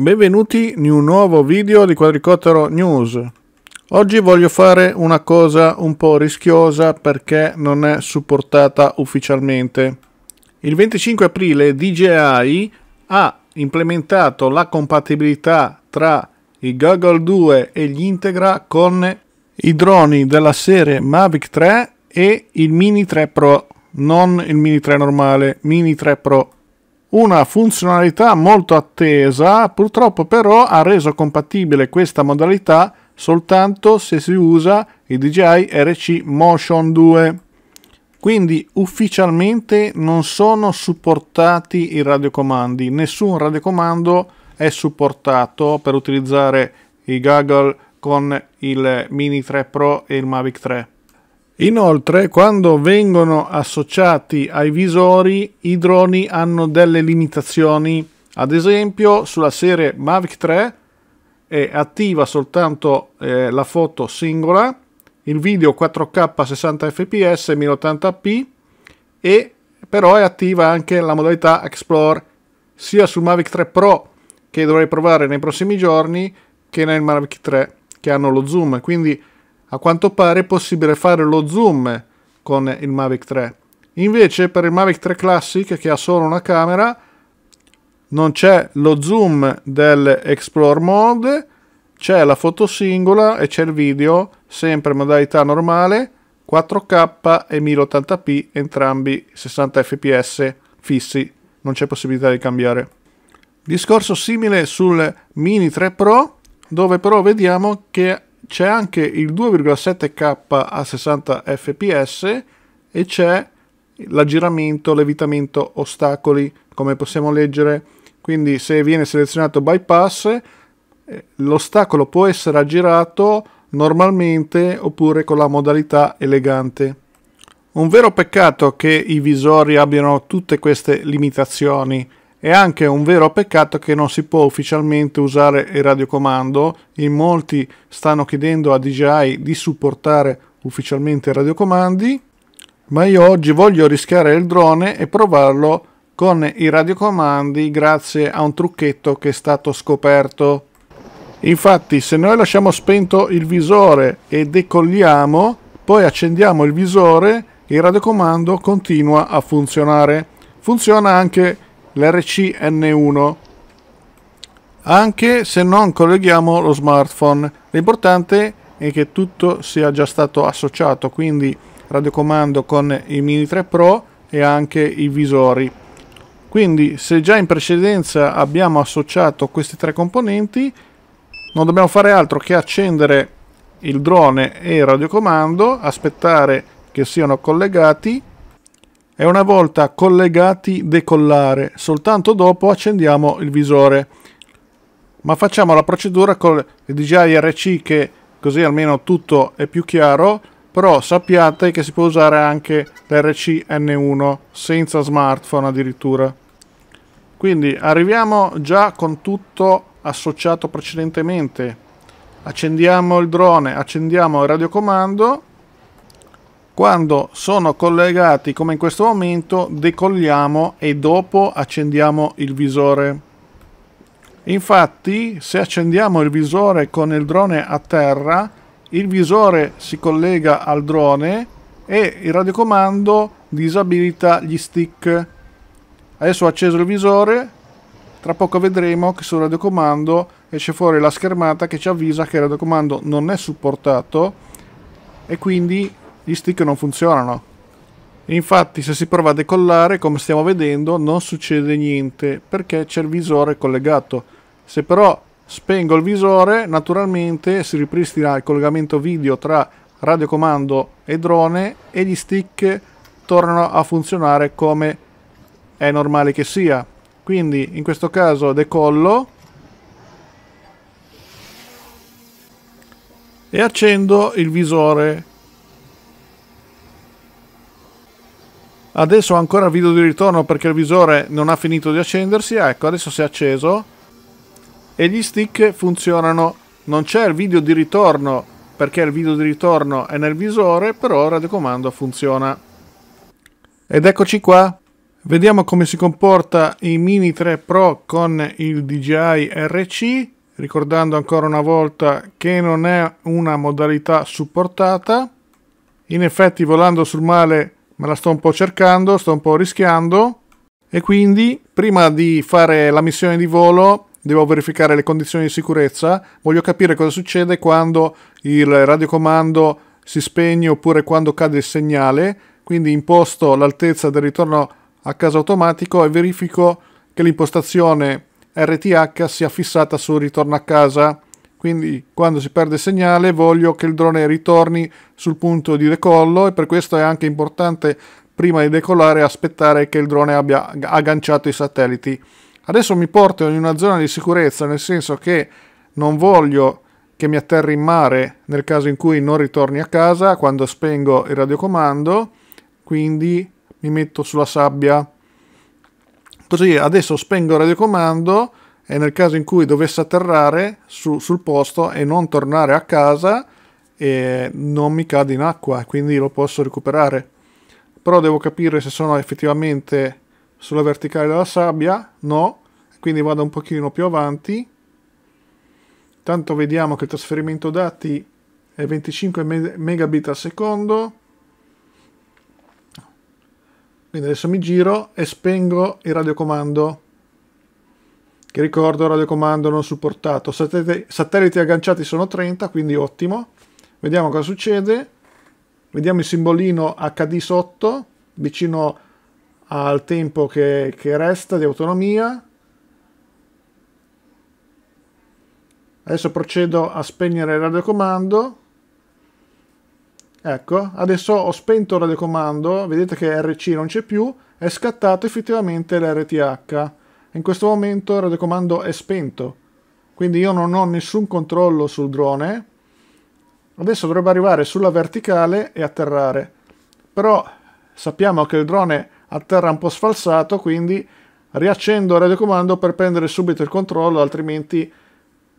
Benvenuti in un nuovo video di Quadricottero News. Oggi voglio fare una cosa un po' rischiosa perché non è supportata ufficialmente. Il 25 aprile DJI ha implementato la compatibilità tra i Goggle 2 e gli Integra con i droni della serie Mavic 3 e il Mini 3 Pro, non il Mini 3 normale, Mini 3 Pro. Una funzionalità molto attesa, purtroppo però ha reso compatibile questa modalità soltanto se si usa il DJI RC Motion 2. Quindi ufficialmente non sono supportati i radiocomandi, nessun radiocomando è supportato per utilizzare i goggle con il Mini 3 Pro e il Mavic 3. Inoltre, quando vengono associati ai visori, i droni hanno delle limitazioni. Ad esempio, sulla serie Mavic 3 è attiva soltanto eh, la foto singola, il video 4K 60 fps 1080p e però è attiva anche la modalità Explore sia sul Mavic 3 Pro che dovrei provare nei prossimi giorni che nel Mavic 3 che hanno lo zoom, quindi a quanto pare è possibile fare lo zoom con il Mavic 3. Invece per il Mavic 3 Classic che ha solo una camera non c'è lo zoom del Explore Mode, c'è la foto singola e c'è il video sempre in modalità normale 4K e 1080p entrambi 60 fps fissi, non c'è possibilità di cambiare. Discorso simile sul Mini 3 Pro dove però vediamo che c'è anche il 2,7K a 60 fps e c'è l'aggiramento, levitamento, ostacoli, come possiamo leggere. Quindi se viene selezionato bypass, eh, l'ostacolo può essere aggirato normalmente oppure con la modalità elegante. Un vero peccato che i visori abbiano tutte queste limitazioni è anche un vero peccato che non si può ufficialmente usare il radiocomando, in molti stanno chiedendo a DJI di supportare ufficialmente i radiocomandi, ma io oggi voglio rischiare il drone e provarlo con i radiocomandi grazie a un trucchetto che è stato scoperto. Infatti se noi lasciamo spento il visore e decolliamo, poi accendiamo il visore, il radiocomando continua a funzionare. Funziona anche l'RCN1 anche se non colleghiamo lo smartphone. L'importante è che tutto sia già stato associato, quindi radiocomando con i Mini 3 Pro e anche i visori. Quindi se già in precedenza abbiamo associato questi tre componenti, non dobbiamo fare altro che accendere il drone e il radiocomando, aspettare che siano collegati e una volta collegati decollare, soltanto dopo accendiamo il visore. Ma facciamo la procedura con il DJI RC che così almeno tutto è più chiaro, però sappiate che si può usare anche l'RC N1 senza smartphone addirittura. Quindi arriviamo già con tutto associato precedentemente. Accendiamo il drone, accendiamo il radiocomando quando sono collegati come in questo momento decolliamo e dopo accendiamo il visore infatti se accendiamo il visore con il drone a terra il visore si collega al drone e il radiocomando disabilita gli stick adesso ho acceso il visore tra poco vedremo che sul radiocomando esce fuori la schermata che ci avvisa che il radiocomando non è supportato e quindi gli stick non funzionano. Infatti se si prova a decollare, come stiamo vedendo, non succede niente perché c'è il visore collegato. Se però spengo il visore, naturalmente si ripristina il collegamento video tra radiocomando e drone e gli stick tornano a funzionare come è normale che sia. Quindi in questo caso decollo e accendo il visore Adesso ho ancora video di ritorno perché il visore non ha finito di accendersi. Ecco, adesso si è acceso. E gli stick funzionano. Non c'è il video di ritorno perché il video di ritorno è nel visore, però il radiocomando funziona. Ed eccoci qua. Vediamo come si comporta il Mini 3 Pro con il DJI RC. Ricordando ancora una volta che non è una modalità supportata. In effetti volando sul male me la sto un po' cercando, sto un po' rischiando e quindi prima di fare la missione di volo devo verificare le condizioni di sicurezza, voglio capire cosa succede quando il radiocomando si spegne oppure quando cade il segnale, quindi imposto l'altezza del ritorno a casa automatico e verifico che l'impostazione RTH sia fissata sul ritorno a casa quindi quando si perde il segnale voglio che il drone ritorni sul punto di decollo e per questo è anche importante prima di decollare aspettare che il drone abbia agganciato i satelliti. Adesso mi porto in una zona di sicurezza, nel senso che non voglio che mi atterri in mare nel caso in cui non ritorni a casa quando spengo il radiocomando, quindi mi metto sulla sabbia. Così adesso spengo il radiocomando e nel caso in cui dovesse atterrare su, sul posto e non tornare a casa eh, non mi cade in acqua quindi lo posso recuperare però devo capire se sono effettivamente sulla verticale della sabbia no quindi vado un pochino più avanti tanto vediamo che il trasferimento dati è 25 megabit al secondo quindi adesso mi giro e spengo il radiocomando che ricordo, radiocomando non supportato. Satellite, satelliti agganciati sono 30, quindi ottimo. Vediamo cosa succede. Vediamo il simbolino HD sotto, vicino al tempo che, che resta di autonomia. Adesso procedo a spegnere il radiocomando. Ecco, adesso ho spento il radiocomando, vedete che RC non c'è più, è scattato effettivamente l'RTH. In questo momento il radiocomando è spento, quindi io non ho nessun controllo sul drone. Adesso dovrebbe arrivare sulla verticale e atterrare. Però sappiamo che il drone atterra un po' sfalsato, quindi riaccendo il radiocomando per prendere subito il controllo, altrimenti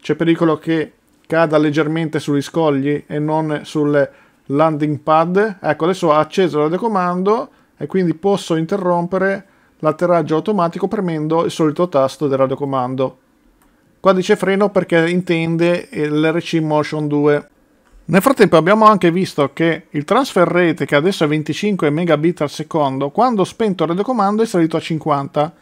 c'è pericolo che cada leggermente sugli scogli e non sul landing pad. Ecco, adesso ho acceso il radiocomando e quindi posso interrompere l'atterraggio automatico premendo il solito tasto del radiocomando. Qua dice freno perché intende l'RC Motion 2. Nel frattempo abbiamo anche visto che il transfer rate, che adesso è 25 megabit al secondo, quando spento il radiocomando è salito a 50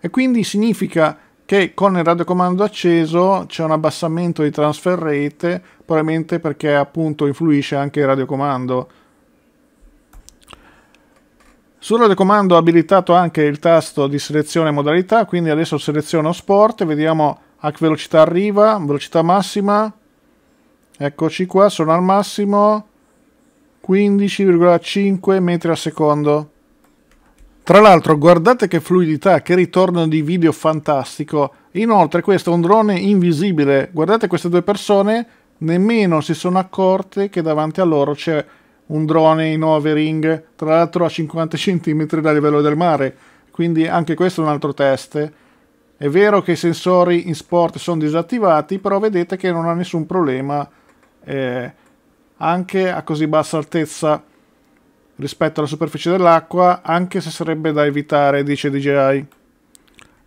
e quindi significa che con il radiocomando acceso c'è un abbassamento di transfer rate, probabilmente perché appunto influisce anche il radiocomando. Sul telecomando ho abilitato anche il tasto di selezione modalità, quindi adesso seleziono sport, vediamo a che velocità arriva, velocità massima, eccoci qua, sono al massimo 15,5 metri al secondo. Tra l'altro guardate che fluidità, che ritorno di video fantastico. Inoltre questo è un drone invisibile. Guardate queste due persone, nemmeno si sono accorte che davanti a loro c'è un drone in overing, tra l'altro a 50 cm dal livello del mare, quindi anche questo è un altro test. È vero che i sensori in sport sono disattivati, però vedete che non ha nessun problema eh, anche a così bassa altezza rispetto alla superficie dell'acqua, anche se sarebbe da evitare, dice DJI.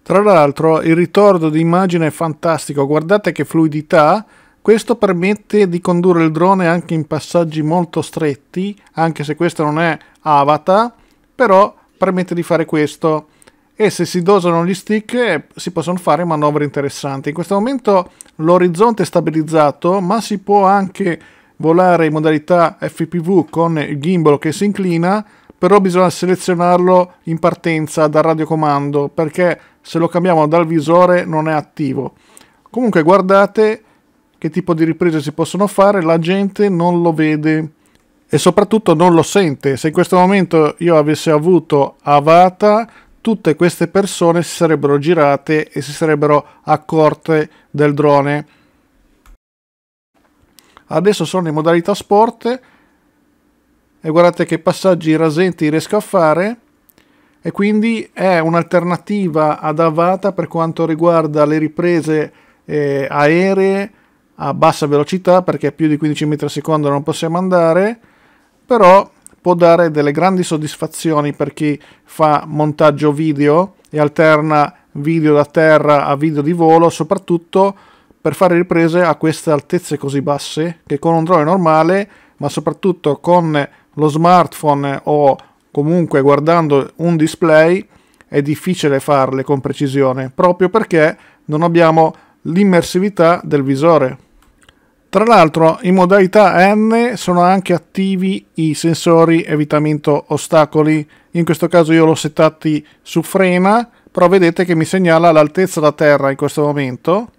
Tra l'altro il ritorno di immagine è fantastico, guardate che fluidità questo permette di condurre il drone anche in passaggi molto stretti, anche se questo non è avata, però permette di fare questo. E se si dosano gli stick eh, si possono fare manovre interessanti. In questo momento l'orizzonte è stabilizzato, ma si può anche volare in modalità FPV con il gimbal che si inclina, però bisogna selezionarlo in partenza dal radiocomando perché se lo cambiamo dal visore non è attivo. Comunque guardate che tipo di riprese si possono fare, la gente non lo vede e soprattutto non lo sente. Se in questo momento io avessi avuto Avata, tutte queste persone si sarebbero girate e si sarebbero accorte del drone. Adesso sono in modalità sport e guardate che passaggi rasenti riesco a fare e quindi è un'alternativa ad Avata per quanto riguarda le riprese eh, aeree a bassa velocità perché più di 15 metri al secondo non possiamo andare, però può dare delle grandi soddisfazioni per chi fa montaggio video e alterna video da terra a video di volo, soprattutto per fare riprese a queste altezze così basse che con un drone normale, ma soprattutto con lo smartphone o comunque guardando un display è difficile farle con precisione, proprio perché non abbiamo l'immersività del visore. Tra l'altro in modalità N sono anche attivi i sensori evitamento ostacoli, in questo caso io l'ho settati su frena, però vedete che mi segnala l'altezza da terra in questo momento.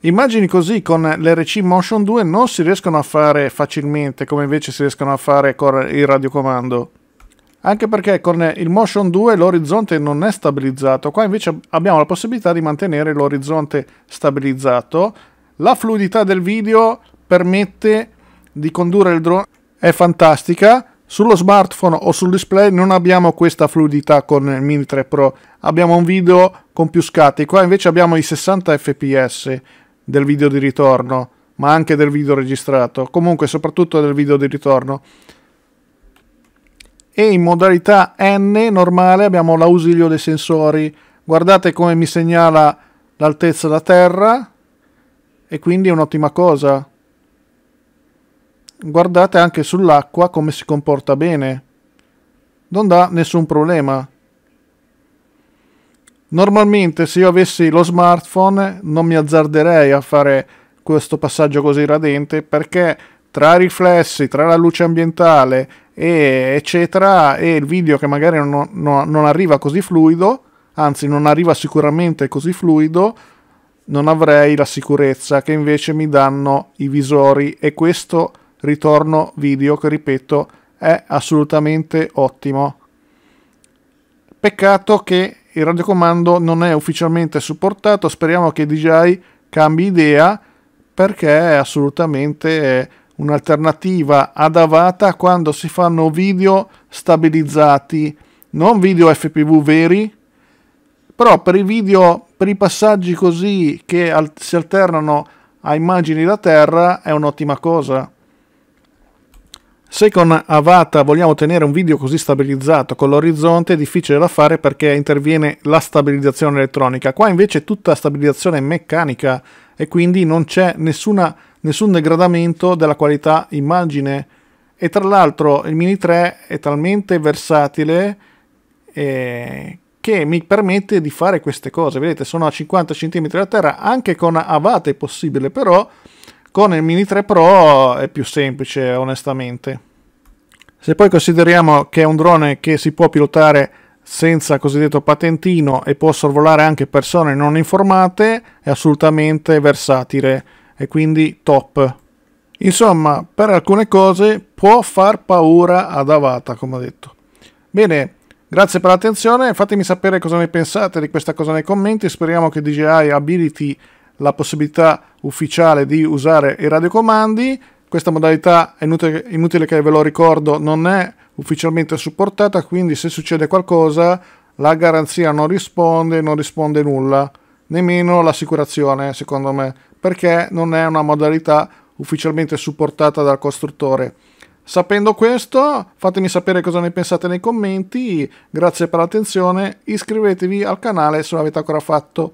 Immagini così con l'RC Motion 2 non si riescono a fare facilmente come invece si riescono a fare con il radiocomando anche perché con il Motion 2 l'orizzonte non è stabilizzato, qua invece abbiamo la possibilità di mantenere l'orizzonte stabilizzato, la fluidità del video permette di condurre il drone, è fantastica, sullo smartphone o sul display non abbiamo questa fluidità con il Mini 3 Pro, abbiamo un video con più scatti, qua invece abbiamo i 60 fps del video di ritorno, ma anche del video registrato, comunque soprattutto del video di ritorno e in modalità N normale abbiamo l'ausilio dei sensori. Guardate come mi segnala l'altezza da terra e quindi è un'ottima cosa. Guardate anche sull'acqua come si comporta bene. Non dà nessun problema. Normalmente se io avessi lo smartphone non mi azzarderei a fare questo passaggio così radente perché tra i riflessi, tra la luce ambientale e eccetera e il video che magari non, non, non arriva così fluido anzi non arriva sicuramente così fluido non avrei la sicurezza che invece mi danno i visori e questo ritorno video che ripeto è assolutamente ottimo peccato che il radiocomando non è ufficialmente supportato speriamo che DJI cambi idea perché è assolutamente un'alternativa ad Avata quando si fanno video stabilizzati, non video FPV veri, però per i video, per i passaggi così che al si alternano a immagini da terra è un'ottima cosa. Se con Avata vogliamo tenere un video così stabilizzato con l'orizzonte è difficile da fare perché interviene la stabilizzazione elettronica. Qua invece è tutta stabilizzazione meccanica e quindi non c'è nessuna nessun degradamento della qualità immagine e tra l'altro il Mini 3 è talmente versatile eh, che mi permette di fare queste cose. Vedete, sono a 50 cm da terra, anche con avate è possibile, però con il Mini 3 Pro è più semplice, onestamente. Se poi consideriamo che è un drone che si può pilotare senza cosiddetto patentino e può sorvolare anche persone non informate, è assolutamente versatile e quindi top. Insomma, per alcune cose può far paura ad Avata, come ho detto. Bene, grazie per l'attenzione, fatemi sapere cosa ne pensate di questa cosa nei commenti, speriamo che DJI abiliti la possibilità ufficiale di usare i radiocomandi, questa modalità, è inutile, inutile che ve lo ricordo, non è ufficialmente supportata, quindi se succede qualcosa la garanzia non risponde, non risponde nulla, nemmeno l'assicurazione, secondo me perché non è una modalità ufficialmente supportata dal costruttore. Sapendo questo, fatemi sapere cosa ne pensate nei commenti, grazie per l'attenzione, iscrivetevi al canale se non l'avete ancora fatto.